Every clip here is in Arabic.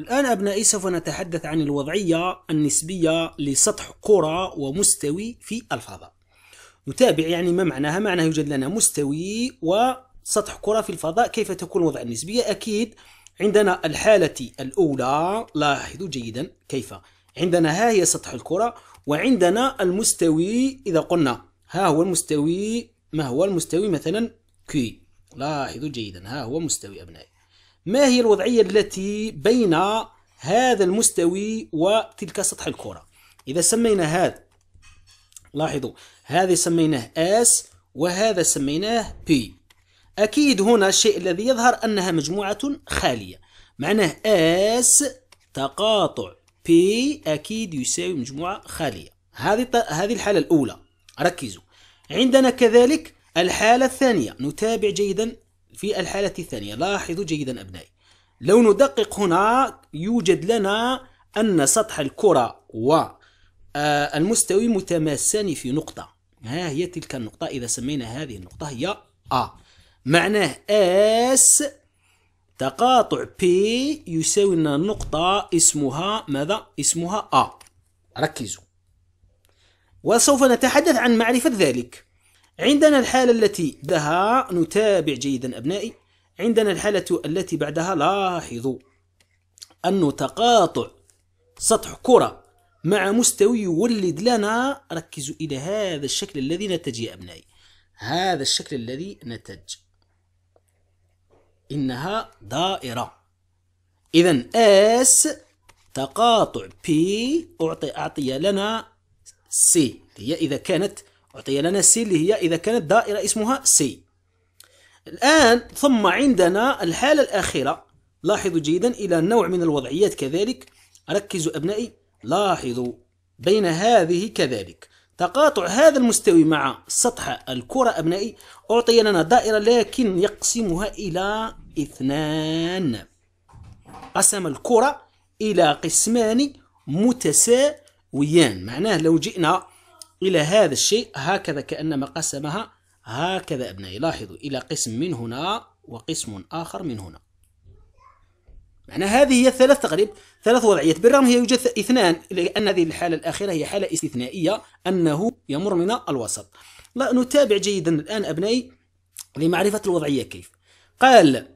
الآن أبنائي سوف نتحدث عن الوضعية النسبية لسطح كرة ومستوي في الفضاء نتابع يعني ما معناها معناها يوجد لنا مستوي وسطح كرة في الفضاء كيف تكون الوضع النسبية أكيد عندنا الحالة الأولى لاحظوا جيدا كيف عندنا ها هي سطح الكرة وعندنا المستوي إذا قلنا ها هو المستوي ما هو المستوي مثلا كي لاحظوا جيدا ها هو مستوي أبنائي ما هي الوضعية التي بين هذا المستوي وتلك سطح الكرة إذا سمينا هذا لاحظوا هذا سميناه S وهذا سميناه P أكيد هنا الشيء الذي يظهر أنها مجموعة خالية معناه S تقاطع P أكيد يساوي مجموعة خالية هذه هذه الحالة الأولى ركزوا عندنا كذلك الحالة الثانية نتابع جيدا في الحالة الثانية لاحظوا جيدا أبنائي لو ندقق هنا يوجد لنا أن سطح الكرة والمستوي آه، متماسان في نقطة ها هي تلك النقطة إذا سمينا هذه النقطة هي A معناه S تقاطع P يساوي لنا نقطة اسمها ماذا؟ اسمها A ركزوا وسوف نتحدث عن معرفة ذلك عندنا الحالة التي بعدها نتابع جيدا أبنائي عندنا الحالة التي بعدها لاحظوا أن تقاطع سطح كرة مع مستوي يولد لنا ركزوا إلى هذا الشكل الذي نتج يا أبنائي هذا الشكل الذي نتج إنها دائرة إذا S تقاطع P أعطي أعطي لنا C هي إذا كانت أعطي لنا سي اللي هي إذا كانت دائرة اسمها سي الآن ثم عندنا الحالة الأخيرة لاحظوا جيدا إلى نوع من الوضعيات كذلك ركزوا أبنائي لاحظوا بين هذه كذلك تقاطع هذا المستوي مع سطح الكرة أبنائي أعطي لنا دائرة لكن يقسمها إلى اثنان قسم الكرة إلى قسمان متساويان معناه لو جئنا إلى هذا الشيء هكذا كأنما قسمها هكذا أبنائي لاحظوا إلى قسم من هنا وقسم آخر من هنا معنى هذه هي الثلاث تقريب ثلاث وضعيات بالرغم هي يوجد اثنان لأن هذه الحالة الأخيرة هي حالة استثنائية أنه يمر من الوسط لا نتابع جيدا الآن أبنائي لمعرفة الوضعية كيف قال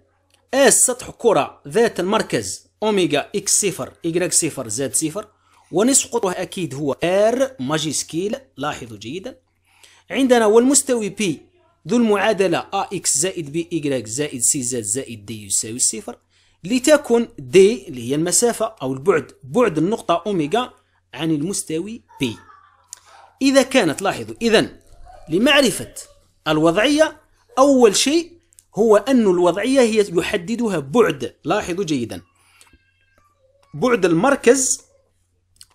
اس سطح كرة ذات المركز أوميغا إكس صفر إيكغيك صفر زاد صفر ونسقطه أكيد هو R ماجيسكيل لاحظوا جيدا عندنا والمستوي P ذو المعادلة AX زائد BY زائد CZ زائد D يساوي الصفر لتكن D اللي هي المسافة أو البعد بعد النقطة أوميغا عن المستوي P إذا كانت لاحظوا إذا لمعرفة الوضعية أول شيء هو أن الوضعية هي يحددها بعد لاحظوا جيدا بعد المركز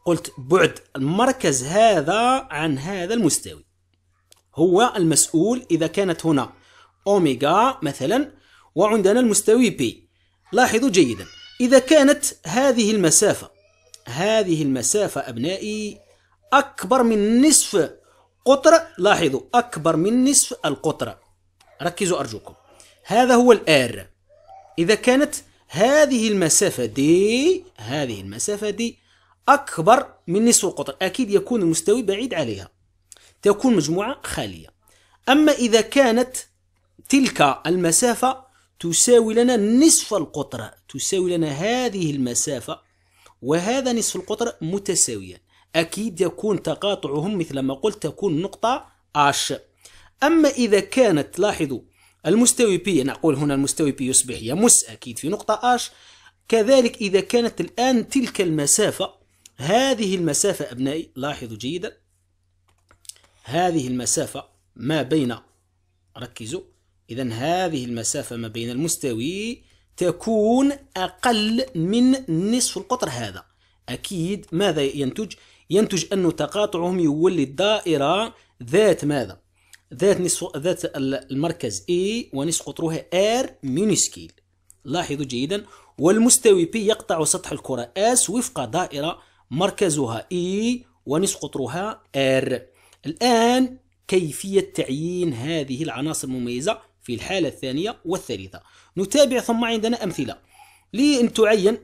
قلت بعد المركز هذا عن هذا المستوي هو المسؤول إذا كانت هنا أوميغا مثلا وعندنا المستوي بي لاحظوا جيدا إذا كانت هذه المسافة هذه المسافة أبنائي أكبر من نصف قطر لاحظوا أكبر من نصف القطر ركزوا أرجوكم هذا هو الآر إذا كانت هذه المسافة دي هذه المسافة دي أكبر من نصف القطر أكيد يكون المستوي بعيد عليها تكون مجموعة خالية أما إذا كانت تلك المسافة تساوي لنا نصف القطر تساوي لنا هذه المسافة وهذا نصف القطر متساويان أكيد يكون تقاطعهم مثل ما قلت تكون نقطة اش أما إذا كانت لاحظوا المستوي بي نقول هنا المستوي بي يصبح يمس أكيد في نقطة اش كذلك إذا كانت الآن تلك المسافة هذه المسافة أبنائي لاحظوا جيدا هذه المسافة ما بين ركزوا إذا هذه المسافة ما بين المستوي تكون أقل من نصف القطر هذا أكيد ماذا ينتج؟ ينتج أن تقاطعهم يولد دائرة ذات ماذا؟ ذات نصف ذات المركز A ونصف قطرها R مينيسكيل لاحظوا جيدا والمستوي P يقطع سطح الكرة S وفق دائرة مركزها E ونصف قطرها R الآن كيفية تعيين هذه العناصر المميزة في الحالة الثانية والثالثة نتابع ثم عندنا أمثلة لأن تعين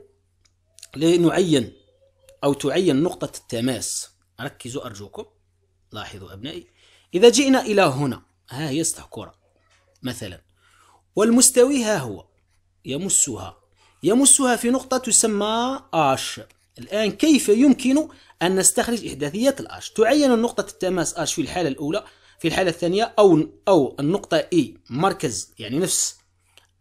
لنعين أو تعين نقطة التماس ركزوا أرجوكم لاحظوا أبنائي إذا جئنا إلى هنا ها هي كرة مثلا والمستوي ها هو يمسها يمسها في نقطة تسمى آش الآن كيف يمكن أن نستخرج إحداثيات الأش تعين نقطة التماس أش في الحالة الأولى في الحالة الثانية أو أو النقطة إي مركز يعني نفس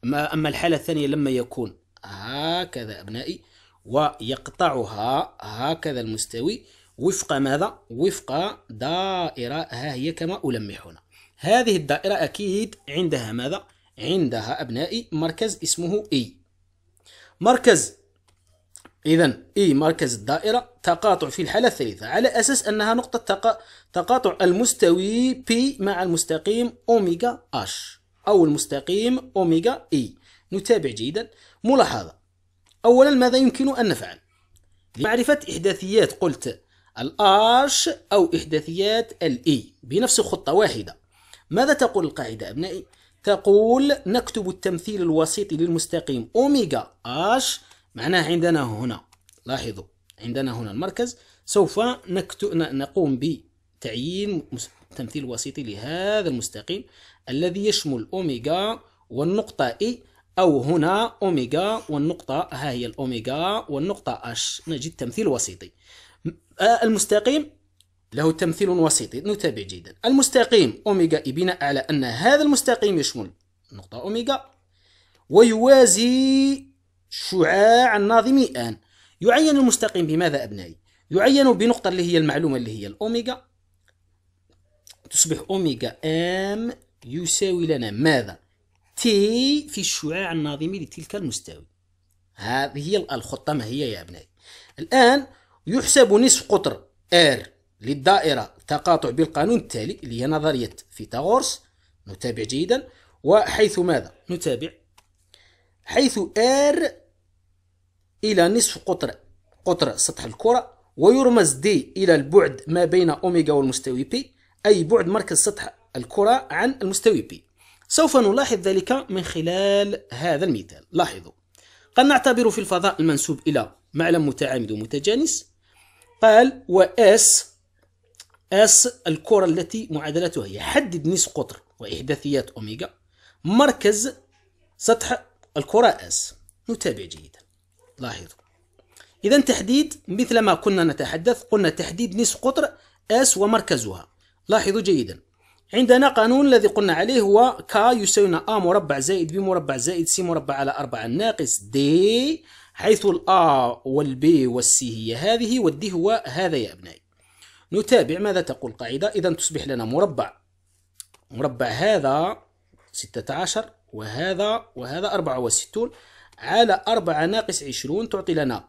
ما أما الحالة الثانية لما يكون هكذا أبنائي ويقطعها هكذا المستوي وفق ماذا؟ وفق دائرة ها هي كما ألمح هنا هذه الدائرة أكيد عندها ماذا؟ عندها أبنائي مركز اسمه إي مركز إذا إي مركز الدائرة تقاطع في الحالة الثالثة على أساس أنها نقطة تقا... تقاطع المستوي بي مع المستقيم أوميغا أش أو المستقيم أوميغا إي e. نتابع جيدا ملاحظة أولا ماذا يمكن أن نفعل لمعرفة إحداثيات قلت الآش أو إحداثيات الإي e بنفس خطة واحدة ماذا تقول القاعدة أبنائي؟ تقول نكتب التمثيل الوسيطي للمستقيم أوميغا أش معناها عندنا هنا لاحظوا عندنا هنا المركز سوف نقوم بتعيين تمثيل وسيطي لهذا المستقيم الذي يشمل أوميغا والنقطة إي أو هنا أوميغا والنقطة ها هي الأوميغا والنقطة أش نجد تمثيل وسيطي آه، المستقيم له تمثيل وسيطي نتابع جيدا المستقيم أوميغا إي بناء على أن هذا المستقيم يشمل نقطة أوميغا ويوازي شعاع الناظم ان يعين المستقيم بماذا أبنائي؟ يعين بنقطة اللي هي المعلومة اللي هي الأوميغا تصبح أوميغا أم يساوي لنا ماذا؟ تي في الشعاع الناظمي لتلك المستوي هذه هي الخطة ما هي يا أبنائي الآن يحسب نصف قطر ار للدائرة تقاطع بالقانون التالي اللي هي نظرية فيثاغورس نتابع جيدا وحيث ماذا؟ نتابع حيث ار إلى نصف قطر قطر سطح الكرة ويرمز دي إلى البعد ما بين أوميغا والمستوي بي أي بعد مركز سطح الكرة عن المستوي بي سوف نلاحظ ذلك من خلال هذا المثال لاحظوا قد نعتبر في الفضاء المنسوب إلى معلم متعامد ومتجانس قال وإس اس الكرة التي معادلتها هي حدد نصف قطر وإحداثيات أوميغا مركز سطح الكرة اس نتابع جيدا لاحظ إذا تحديد مثل ما كنا نتحدث قلنا تحديد نصف قطر S ومركزها لاحظوا جيدا عندنا قانون الذي قلنا عليه هو كا يساوي A مربع زائد B مربع زائد C مربع على 4 ناقص D حيث الأ والبي والسي هي هذه والدي هو هذا يا أبنائي نتابع ماذا تقول القاعدة إذا تصبح لنا مربع مربع هذا 16 وهذا وهذا 64 على 4 ناقص 20 تعطي لنا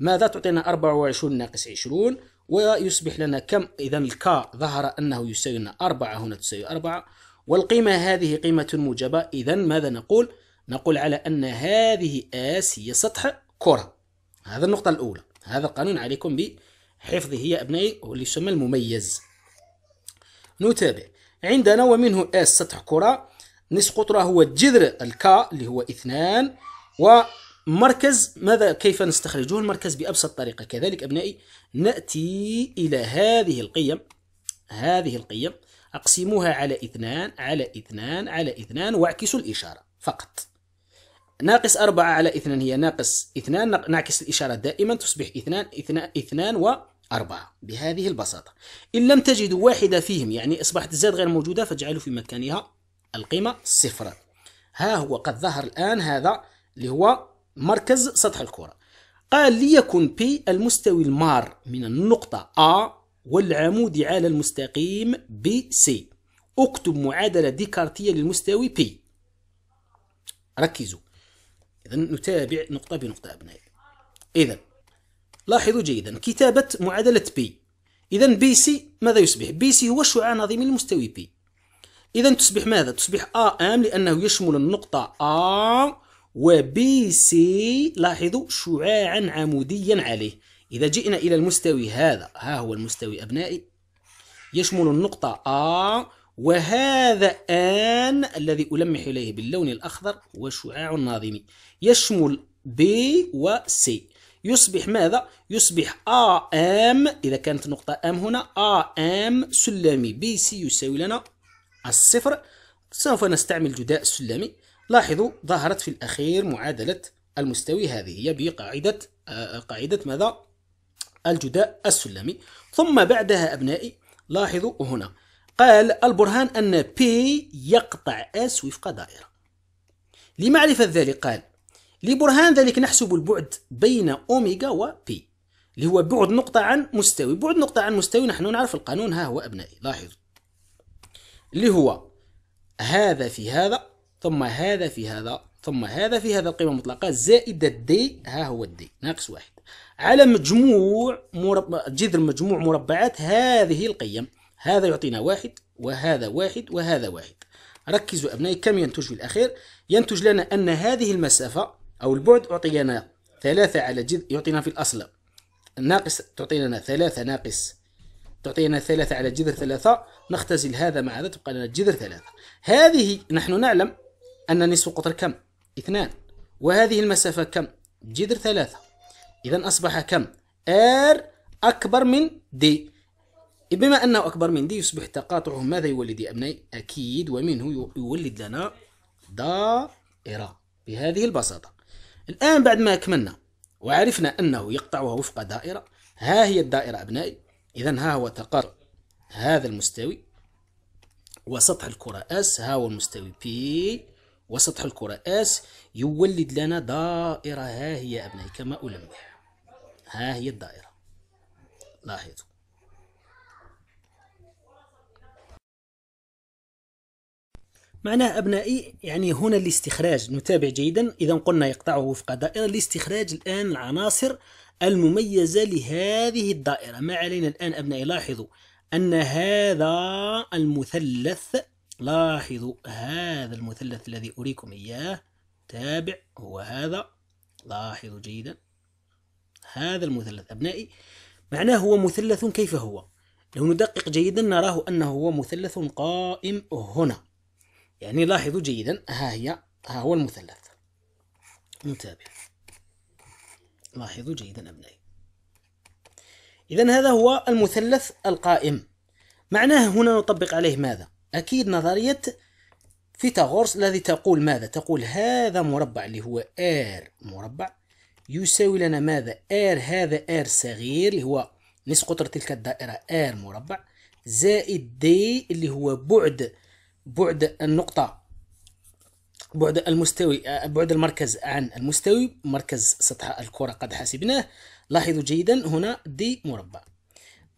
ماذا تعطينا 24 ناقص 20 ويصبح لنا كم إذا الكا ظهر أنه يساوي لنا 4 هنا تساوي 4 والقيمة هذه قيمة موجبة إذا ماذا نقول نقول على أن هذه آس هي سطح كرة هذا النقطة الأولى هذا القانون عليكم بحفظه يا أبنائي واللي يسمى المميز نتابع عندنا ومنه آس سطح كرة نصف قطره هو الجذر الكا اللي هو اثنان ومركز ماذا كيف نستخرجه المركز بأبسط طريقة كذلك أبنائي نأتي إلى هذه القيم هذه القيم أقسموها على اثنان على اثنان على اثنان واعكسوا الإشارة فقط ناقص أربعة على اثنان هي ناقص اثنان نعكس الإشارة دائما تصبح اثنان اثنان, اثنان وأربعة بهذه البساطة إن لم تجدوا واحدة فيهم يعني أصبحت الزاد غير موجودة فاجعلوا في مكانها القيمة صفرا ها هو قد ظهر الآن هذا اللي هو مركز سطح الكرة قال ليكن P المستوي المار من النقطة A والعمود على المستقيم BC اكتب معادلة ديكارتية للمستوي P ركزوا إذا نتابع نقطة بنقطة أبنائي إذا لاحظوا جيدا كتابة معادلة P إذا بي سي ماذا يصبح؟ بي سي هو الشعاع النظيمي للمستوي بي إذا تصبح ماذا؟ تصبح آ آم لأنه يشمل النقطة آ وبي سي لاحظوا شعاعا عموديا عليه إذا جئنا إلى المستوي هذا ها هو المستوي أبنائي يشمل النقطة A وهذا آن الذي ألمح إليه باللون الأخضر هو شعاع ناظمي يشمل B و C يصبح ماذا؟ يصبح AM إذا كانت نقطة M هنا AM سلمي BC يساوي لنا الصفر سوف نستعمل جداء سلمي لاحظوا ظهرت في الأخير معادلة المستوي هذه هي بقاعدة آه، قاعدة ماذا؟ الجداء السلمي ثم بعدها أبنائي لاحظوا هنا قال البرهان أن P يقطع S وفق دائرة لمعرفة ذلك قال لبرهان ذلك نحسب البعد بين أوميغا و P اللي هو بعد نقطة عن مستوي بعد نقطة عن مستوي نحن نعرف القانون ها هو أبنائي لاحظوا اللي هو هذا في هذا ثم هذا في هذا ثم هذا في هذا القيمة المطلقة زائد الدي ها هو الدي ناقص واحد على مجموع مربع جذر مجموع مربعات هذه القيم هذا يعطينا واحد وهذا واحد وهذا واحد ركزوا أبنائي كم ينتج في الأخير ينتج لنا أن هذه المسافة أو البعد أعطي لنا ثلاثة على جذر يعطينا في الأصل ناقص تعطي لنا ثلاثة ناقص تعطي لنا ثلاثة على جذر ثلاثة نختزل هذا مع هذا تبقى لنا جذر ثلاثة هذه نحن نعلم أن نصف قطر كم؟ اثنان وهذه المسافة كم؟ جذر ثلاثة إذا أصبح كم؟ R أكبر من D بما أنه أكبر من D يصبح تقاطعه ماذا يولد يا أبنائي؟ أكيد ومنه يولد لنا دائرة بهذه البساطة الآن بعد ما أكملنا وعرفنا أنه يقطعها وفق دائرة ها هي الدائرة أبنائي إذا ها هو تقاطع هذا المستوي وسطح الكرة S ها هو المستوي P وسطح الكرة اس يولد لنا دائرة ها هي أبنائي كما ألمح ها هي الدائرة لاحظوا معناه أبنائي يعني هنا الاستخراج نتابع جيدا إذا قلنا يقطعه وفق دائرة لاستخراج الآن العناصر المميزة لهذه الدائرة ما علينا الآن أبنائي لاحظوا أن هذا المثلث لاحظوا هذا المثلث الذي أريكم إياه تابع هو هذا لاحظوا جيدا هذا المثلث أبنائي معناه هو مثلث كيف هو لو ندقق جيدا نراه أنه هو مثلث قائم هنا يعني لاحظوا جيدا ها هي ها هو المثلث نتابع لاحظوا جيدا أبنائي إذا هذا هو المثلث القائم معناه هنا نطبق عليه ماذا أكيد نظرية فيثاغورس الذي تقول ماذا؟ تقول هذا مربع اللي هو R مربع يساوي لنا ماذا؟ R هذا R صغير اللي هو نصف قطر تلك الدائرة R مربع زائد D اللي هو بعد بعد النقطة بعد المستوي بعد المركز عن المستوي مركز سطح الكرة قد حسبناه لاحظوا جيدا هنا D مربع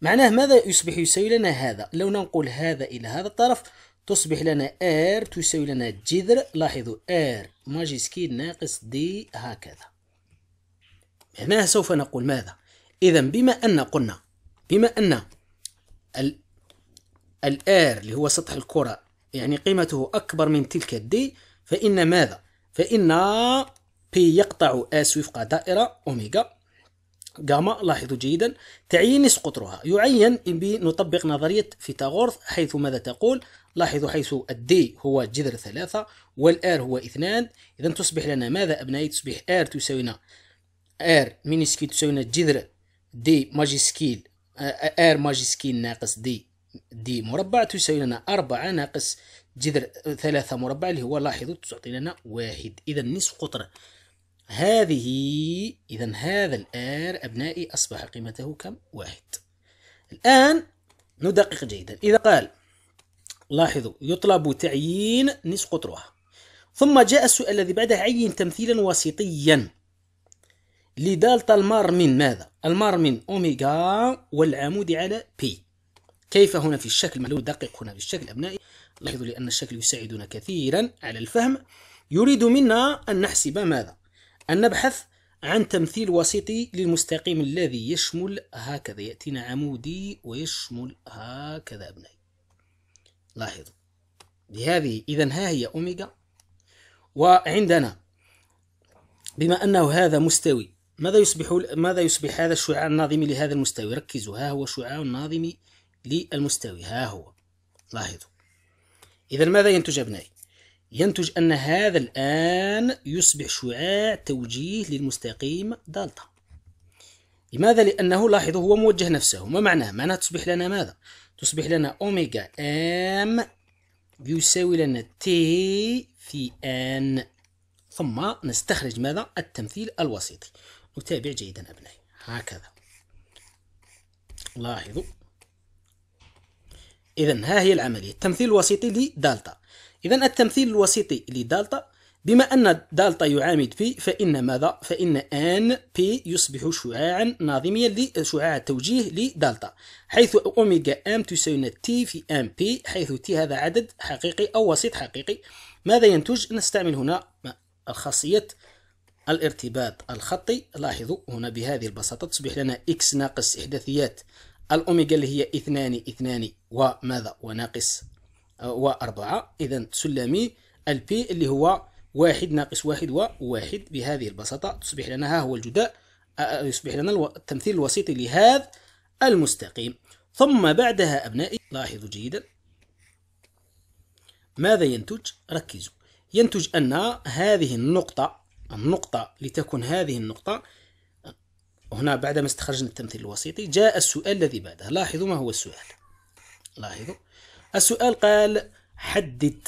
معناه ماذا يصبح يساوي لنا هذا لو ننقل هذا إلى هذا الطرف تصبح لنا ار تساوي لنا جذر لاحظوا ار ماجيسكي ناقص دي هكذا معناه سوف نقول ماذا إذا بما أن قلنا بما أن ال الآر اللي هو سطح الكرة يعني قيمته أكبر من تلك الدي فإن ماذا؟ فإن بي يقطع اس وفق دائرة أوميغا جاما لاحظوا جيدا تعيين قطرها يعين بنطبق نظرية فيثاغورث حيث ماذا تقول لاحظوا حيث الدي هو جذر ثلاثة والآر هو اثنان إذا تصبح لنا ماذا أبنائي تصبح آر تساوينا آر مينيسكيل تساوينا جذر دي ماجيسكيل آر آه، ماجيسكيل ناقص دي دي مربع تساوي لنا أربعة ناقص جذر ثلاثة مربع اللي هو لاحظوا تعطي لنا واحد إذا نصف قطر هذه إذا هذا الآر أبنائي أصبح قيمته كم؟ واحد الآن ندقق جيدا إذا قال لاحظوا يطلب تعيين نصف قطرها ثم جاء السؤال الذي بعده عين تمثيلا وسيطيا لدالتا المار من ماذا؟ المار من أوميغا والعمود على بي كيف هنا في الشكل معلوم دقق هنا في الشكل أبنائي لاحظوا لأن الشكل يساعدنا كثيرا على الفهم يريد منا أن نحسب ماذا؟ أن نبحث عن تمثيل وسيطي للمستقيم الذي يشمل هكذا يأتينا عمودي ويشمل هكذا أبنائي لاحظوا بهذه إذا ها هي أوميغا وعندنا بما أنه هذا مستوي ماذا يصبح ماذا يصبح هذا الشعاع الناظمي لهذا المستوي ركزوا ها هو شعاع ناظمي للمستوي ها هو لاحظوا إذا ماذا ينتج أبنائي ينتج أن هذا الآن يصبح شعاع توجيه للمستقيم دالتا لماذا؟ لأنه لاحظوا هو موجه نفسه ما معناه؟ معناه تصبح لنا ماذا؟ تصبح لنا أوميغا أم يساوي لنا تي في أن ثم نستخرج ماذا؟ التمثيل الوسيطي نتابع جيدا أبنائي هكذا لاحظوا إذا ها هي العملية التمثيل الوسيطي لدالتا إذا التمثيل الوسيطي لدالتا بما أن دالتا يعامد بي فإن ماذا؟ فإن آن بي يصبح شعاعا ناظميا لشعاع التوجيه لدالتا حيث أوميجا آم تساوي تي في آم بي حيث تي هذا عدد حقيقي أو وسيط حقيقي ماذا ينتج؟ نستعمل هنا الخاصية الارتباط الخطي لاحظوا هنا بهذه البساطة تصبح لنا إكس ناقص إحداثيات الأوميجا اللي هي اثنان اثنان وماذا؟ وناقص وأربعة إذا سلمي البي اللي هو واحد ناقص واحد وواحد بهذه البساطة تصبح لنا ها هو الجداء يصبح لنا التمثيل الوسيطي لهذا المستقيم ثم بعدها أبنائي لاحظوا جيدا ماذا ينتج؟ ركزوا ينتج أن هذه النقطة النقطة لتكن هذه النقطة هنا بعدما استخرجنا التمثيل الوسيطي جاء السؤال الذي بعده لاحظوا ما هو السؤال لاحظوا السؤال قال حدد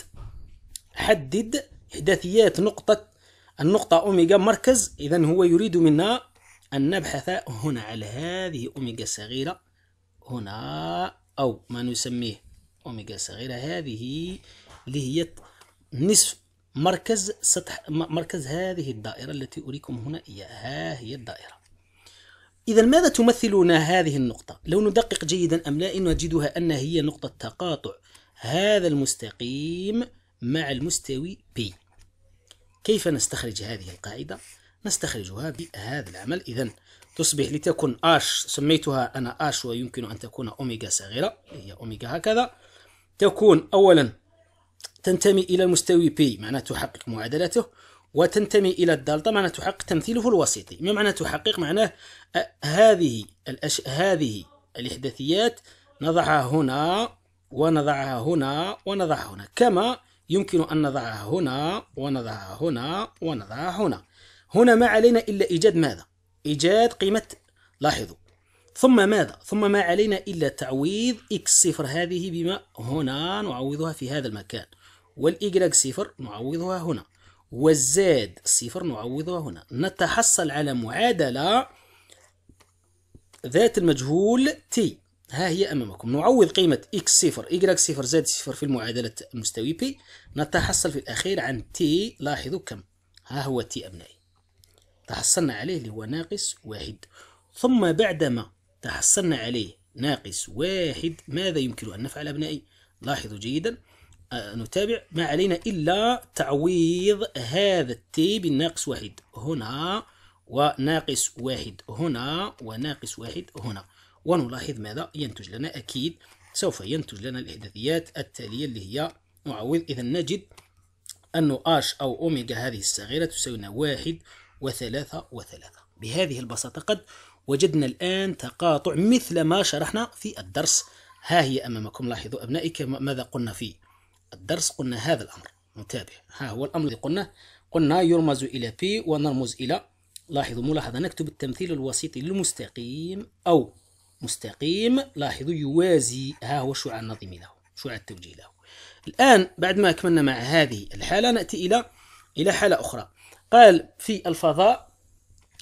حدد إحداثيات نقطة النقطة أوميجا مركز إذا هو يريد منا أن نبحث هنا على هذه أوميجا صغيرة هنا أو ما نسميه أوميجا صغيرة هذه اللي هي نصف مركز سطح مركز هذه الدائرة التي أريكم هنا إياها هي الدائرة إذا ماذا تمثلنا هذه النقطة؟ لو ندقق جيدا أم لا نجدها أن هي نقطة تقاطع هذا المستقيم مع المستوي P كيف نستخرج هذه القاعدة؟ نستخرجها بهذا العمل إذا تصبح لتكن اش سميتها أنا اش ويمكن أن تكون أوميجا صغيرة هي أوميجا هكذا تكون أولا تنتمي إلى المستوي P معناه تحقق معادلته وتنتمي إلى الدالة معناها تحقق تمثيله الوسيطي ما معنى تحقق معناه هذه الأش... هذه الإحداثيات نضعها هنا ونضعها هنا ونضعها هنا كما يمكن أن نضعها هنا ونضعها هنا ونضعها هنا هنا ما علينا إلا إيجاد ماذا؟ إيجاد قيمة لاحظوا ثم ماذا؟ ثم ما علينا إلا تعويض إكس صفر هذه بما هنا نعوضها في هذا المكان والاي صفر نعوضها هنا والزاد صفر نعوضها هنا نتحصل على معادلة ذات المجهول تي ها هي أمامكم نعوض قيمة x صفر y صفر زاد صفر في المعادلة المستوي بي نتحصل في الأخير عن تي لاحظوا كم ها هو تي أبنائي تحصلنا عليه اللي هو ناقص واحد ثم بعدما تحصلنا عليه ناقص واحد ماذا يمكن أن نفعل أبنائي لاحظوا جيدا أه، نتابع ما علينا إلا تعويض هذا التي بالناقص واحد هنا وناقص واحد هنا وناقص واحد هنا ونلاحظ ماذا ينتج لنا أكيد سوف ينتج لنا الإحداثيات التالية اللي هي معوض إذا نجد أن أش أو أوميجا هذه الصغيرة تساوينا واحد وثلاثة وثلاثة بهذه البساطة قد وجدنا الآن تقاطع مثل ما شرحنا في الدرس ها هي أمامكم لاحظوا أبنائي ماذا قلنا فيه الدرس قلنا هذا الأمر نتابع ها هو الأمر الذي قلنا قلنا يرمز إلى P ونرمز إلى لاحظوا ملاحظة نكتب التمثيل الوسيطي للمستقيم أو مستقيم لاحظوا يوازي ها هو الشعاع النظيمي له شعاع التوجيه له الآن بعد ما أكملنا مع هذه الحالة نأتي إلى إلى حالة أخرى قال في الفضاء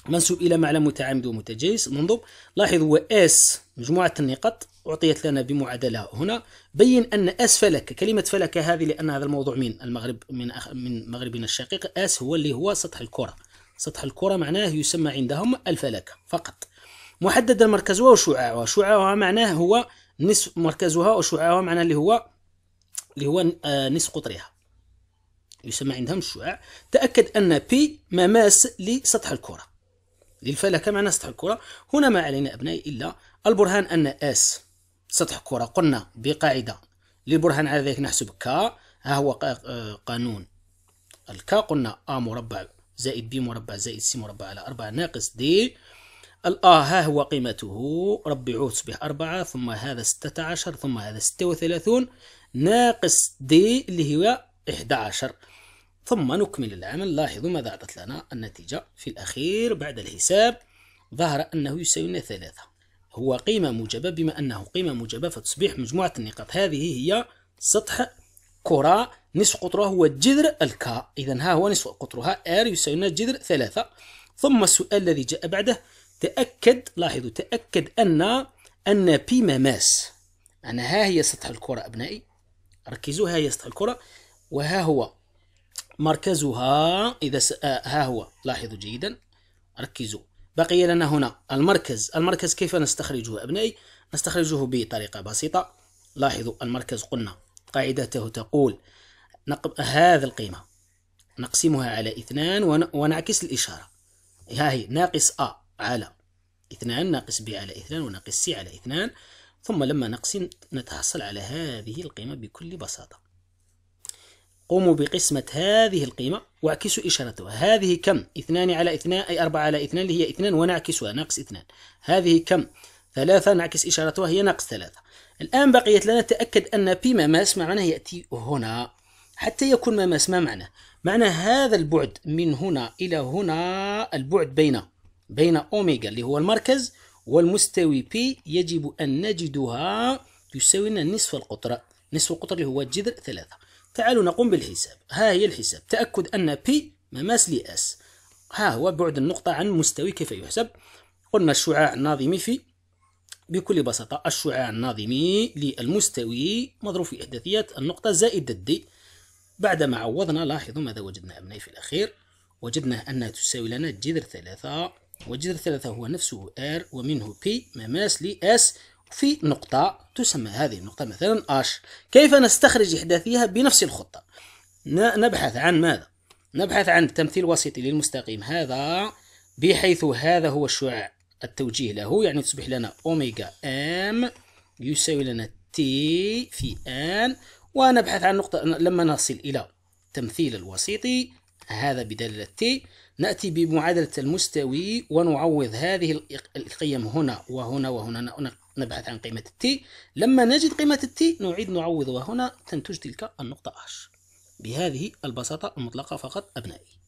منسوب إلى معلم متعامد ومتجيس منظم لاحظوا اس مجموعة النقاط أعطيت لنا بمعادلة هنا بين أن أس فلك كلمة فلك هذه لأن هذا الموضوع من المغرب من أخ من مغربنا الشقيق أس هو اللي هو سطح الكرة سطح الكرة معناه يسمى عندهم الفلك فقط محدد مركزها وشعاعها شعاعها معناه هو نصف مركزها وشعاعها معناه اللي هو اللي هو آه، نصف قطرها يسمى عندهم الشعاع تأكد أن بي مماس لسطح الكرة للفلك معناه سطح الكرة هنا ما علينا أبنائي إلا البرهان أن اس سطح كرة قلنا بقاعدة للبرهان على ذلك نحسب ك ها هو آه، قانون الك قلنا ا مربع زائد ب مربع زائد س مربع على 4 ناقص دي الآ ها هو قيمته ربعوه تصبح أربعة ثم هذا ستة عشر ثم هذا ستة وثلاثون ناقص دي اللي هو إحدى عشر ثم نكمل العمل لاحظوا ماذا أعطت لنا النتيجة في الأخير بعد الحساب ظهر أنه يساوينا ثلاثة هو قيمة موجبة بما أنه قيمة موجبة فتصبح مجموعة النقاط هذه هي سطح كرة نصف قطرها هو جذر الكا إذا ها هو نصف قطرها R يساوي جذر ثلاثة ثم السؤال الذي جاء بعده تأكد لاحظوا تأكد أن أن بيما ماس أنا ها هي سطح الكرة أبنائي ركزوا ها هي سطح الكرة وها هو مركزها إذا آه، ها هو لاحظوا جيدا ركزوا بقي لنا هنا المركز المركز كيف نستخرجه أبنائي نستخرجه بطريقة بسيطة لاحظوا المركز قلنا قاعدته تقول نق... هذا القيمة نقسمها على اثنان ونعكس الإشارة ها هي ناقص أ على اثنان ناقص ب على اثنان وناقص سي على اثنان ثم لما نقسم نتحصل على هذه القيمة بكل بساطة قوموا بقسمة هذه القيمة واعكسوا إشارتها هذه كم؟ 2 على 2 أي 4 على 2 اللي هي 2 ونعكسها ناقص 2 هذه كم؟ 3 نعكس إشارتها هي ناقص 3 الآن بقيت لنا تأكد أن بي مماس معناه يأتي هنا حتى يكون مماس ما معناه؟ معنى هذا البعد من هنا إلى هنا البعد بين بين أوميجا اللي هو المركز والمستوي بي يجب أن نجدها تساوي نصف القطر نصف القطر اللي هو جذر 3 تعالوا نقوم بالحساب ها هي الحساب تأكد أن P مماس لي S ها هو بعد النقطة عن مستوي كيف يحسب قلنا الشعاع الناظمي في بكل بساطة الشعاع الناظمي للمستوي مضروب في إحداثيات النقطة زائد D بعدما عوضنا لاحظوا ماذا وجدنا أبنائي في الأخير وجدنا أنها تساوي لنا جذر ثلاثة وجذر ثلاثة هو نفسه R ومنه P مماس لي S في نقطة تسمى هذه النقطة مثلا اش كيف نستخرج إحداثيها بنفس الخطة نبحث عن ماذا نبحث عن تمثيل وسيطي للمستقيم هذا بحيث هذا هو الشعاع التوجيه له يعني تصبح لنا أوميجا ام يساوي لنا تي في ان ونبحث عن نقطة لما نصل إلى تمثيل الوسيطي هذا بدلالة تي نأتي بمعادلة المستوي ونعوض هذه القيم هنا وهنا وهنا نبحث عن قيمة التي لما نجد قيمة التي نعيد نعوضها هنا تنتج تلك النقطة H بهذه البساطة المطلقة فقط أبنائي